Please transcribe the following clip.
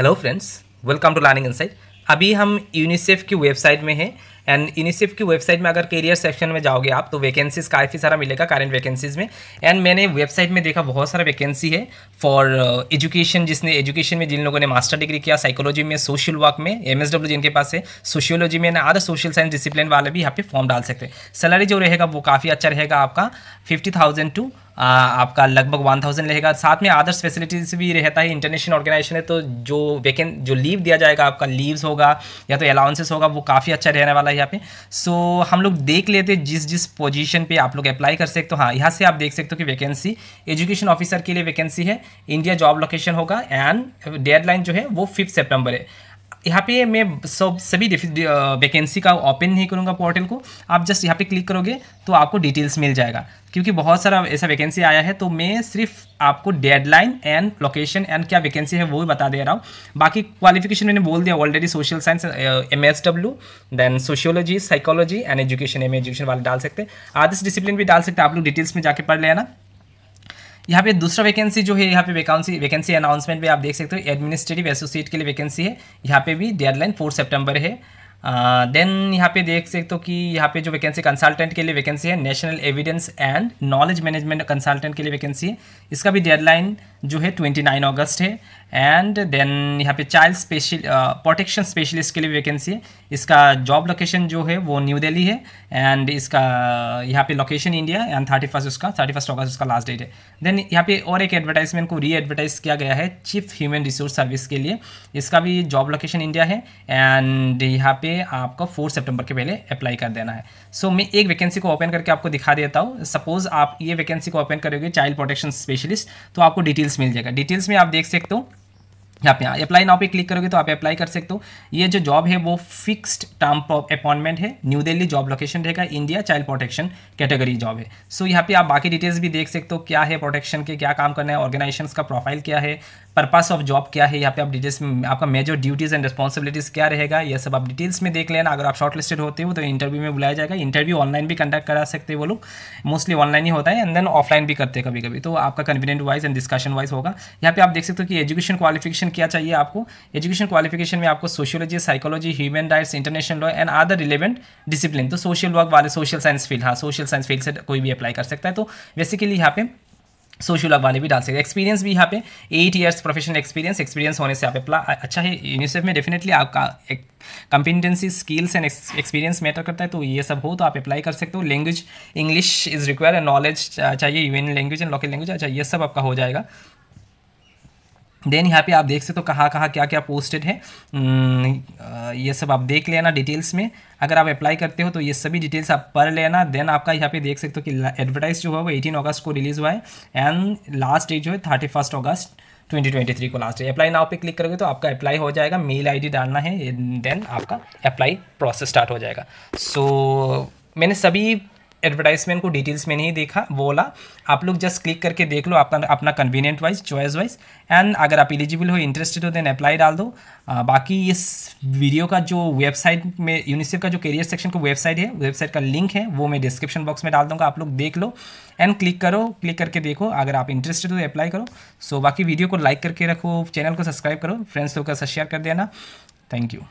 hello friends welcome to learning insight अभी हम UNICEF की वेबसाइट में हैं एंड यूनिसेफ की वेबसाइट में अगर करियर सेक्शन में जाओगे आप तो वैकेंसीज काफ़ी सारा मिलेगा करेंट वैकेंसीज में एंड मैंने वेबसाइट में देखा बहुत सारा वैकेंसी है फॉर एजुकेशन uh, जिसने एजुकेशन में जिन लोगों ने मास्टर डिग्री किया साइकोलॉजी में सोशल वर्क में एम जिनके पास है सोशियोलॉजी में अदर सोशल साइंस डिसिप्लिन वाले भी यहाँ पे फॉर्म डाल सकते हैं सैलरी जो रहेगा वो काफ़ी अच्छा रहेगा आपका फिफ्टी टू आपका लगभग वन थाउजेंड रहेगा साथ में आदर्स फैसिलिटीज भी रहता है इंटरनेशनल ऑर्गेनाइजेशन है तो जो वेकेंट जो लीव दिया जाएगा आपका लीव्स होगा या तो अलाउंसेस होगा वो काफ़ी अच्छा रहने वाला है यहाँ पे सो so, हम लोग देख लेते जिस जिस पोजीशन पे आप लोग अप्लाई कर सकते हो हाँ यहाँ से आप देख सकते हो कि वैकेंसी एजुकेशन ऑफिसर के लिए वैकेंसी है इंडिया जॉब लोकेशन होगा एंड डेडलाइन जो है वो फिफ्थ सेप्टेम्बर है यहाँ पे मैं सब सभी वैकेंसी का ओपन नहीं करूँगा पोर्टल को आप जस्ट यहाँ पे क्लिक करोगे तो आपको डिटेल्स मिल जाएगा क्योंकि बहुत सारा ऐसा वैकेंसी आया है तो मैं सिर्फ आपको डेडलाइन एंड लोकेशन एंड क्या वैकेंसी है वो भी बता दे रहा हूँ बाकी क्वालिफिकेशन मैंने बोल दिया already social science M S W then sociology psychology and education M education वाले डाल सकते हैं आदर्श डिसिप्लिन भी डाल सकते हैं आप लोग डिटेल्स में जाके पढ़ लेना यहाँ पे दूसरा वैकेंसी जो है यहाँ पे वैकेंसी वैकेंसी अनाउंसमेंट भी आप देख सकते हो एडमिनिस्ट्रेटिव एसोसिएट के लिए वैकेंसी है यहाँ पे भी डेडलाइन फोर सेप्टेम्बर है देन यहाँ पे देख सकते हो कि यहाँ पे जो वैकेंसी कंसल्टेंट के लिए वैकेंसी है national evidence and knowledge management consultant के लिए वैकेंसी है इसका भी डेडलाइन जो है 29 अगस्त है एंड देन यहाँ पे चाइल्ड स्पेशल प्रोटेक्शन स्पेशलिस्ट के लिए वैकेंसी है इसका जॉब लोकेशन जो है वो न्यू दिल्ली है एंड इसका यहाँ पे location India and thirty first उसका थर्टी फर्स्ट अगस्त उसका लास्ट डेट है देन यहाँ पे और एक एडवर्टाइजमेंट को री एडवर्टाइज किया गया है चीफ ह्यूमन रिसोर्स सर्विस के लिए इसका भी जॉब लोकेशन इंडिया है एंड यहाँ पे पे आपको फोर्थ सितंबर के पहले अप्लाई कर देना है सो so, मैं एक वैकेंसी को ओपन करके आपको दिखा देता हूँ सपोज़ आप ये वैकेंसी को ओपन करोगे चाइल्ड प्रोटेक्शन स्पेशलिस्ट तो आपको डिटेल्स मिल जाएगा डिटेल्स में आप देख सकते हो आप यहाँ अप्लाई नाउ पे क्लिक हाँ, करोगे तो आप अप्लाई कर सकते हो ये जो जॉब है वो फिक्स्ड टर्म अपॉइंटमेंट है न्यू दिल्ली जॉब लोकेशन रहेगा India child protection category job है सो so, यहाँ पे आप बाकी डिटेल्स भी देख सकते हो क्या है प्रोटेक्शन के क्या काम करना है ऑर्गेनाइजेशन का प्रोफाइल क्या है पर्पस ऑफ जॉब क्या है यहाँ पे आप डिटेल्स में आपका मेजर ड्यूटीज़ एंड रिस्पॉन्सिबिलिटीज़ क्या रहेगा यह सब आप डिटेल्स में देख लेना अगर आप शॉर्टलिस्टेड होते हो तो इंटरव्यू में बुलाया जाएगा इंटरव्यू ऑनलाइन भी कंडक्ट करा सकते हैं वो लोग मोस्टली ऑनलाइन ही होता है एंड देन ऑफलाइन भी करते हैं कभी कभी तो आपका convenient wise and discussion wise होगा यहाँ पे आप देख सकते हो कि एजुकेशन क्वालिफिकेशन क्वालिफिकेशन क्या चाहिए आपको एजुकेशन क्वालिफिकेशन में आपको sociology psychology human rights international law and other relevant discipline तो सोशल वर्क वाले सोशल साइंस फील्ड हाँ सोशल साइंस फील्ड से कोई भी अप्लाई कर सकता है तो बेसिकली यहाँ पे सोशल वर्क वाले भी डाल सकते एक्सपीरियंस भी यहाँ पे eight years professional experience experience होने से आप अप्लाई अच्छा है यूनिसेफ में डेफिनेटली आपका एक competency skills and experience matter करता है तो ये सब हो तो आप अप्लाई कर सकते हो language English is required knowledge चाहिए UN language and local language अच्छा ये सब आपका हो जाएगा देन यहाँ पे आप देख सकते हो कहाँ कहाँ क्या क्या पोस्टेड है ये सब आप देख लेना डिटेल्स में अगर आप अप्लाई करते हो तो ये सभी डिटेल्स आप पढ़ लेना देन आपका यहाँ पे देख सकते हो कि एडवर्टाइज जो है वो 18 अगस्त को रिलीज़ हुआ है एंड लास्ट डेट जो है थर्टी फर्स्ट अगस्त ट्वेंटी को लास्ट डेट अप्लाई नाव पे क्लिक करोगे तो आपका अप्लाई हो जाएगा मेल आई डालना है देन आपका अप्लाई प्रोसेस स्टार्ट हो जाएगा सो so, मैंने सभी एडवर्टाइजमेंट को डिटेल्स में नहीं देखा बोला आप लोग जस्ट क्लिक करके देख लो अपना अपना convenient wise choice wise and अगर आप एलिजिबल हो इंटरेस्टेड हो देन अप्लाई डाल दो आ, बाकी इस वीडियो का जो वेबसाइट में यूनिसेफ का जो करियर सेक्शन का वेबसाइट है वेबसाइट का लिंक है वो मैं डिस्क्रिप्शन बॉक्स में डाल दूँगा आप लोग देख लो एंड क्लिक करो क्लिक करके देखो अगर आप इंटरेस्टेड हो तो अप्लाई करो सो so, बाकी वीडियो को लाइक करके रखो चैनल को सब्सक्राइब करो फ्रेंड्स लोग का साथ शेयर कर देना थैंक यू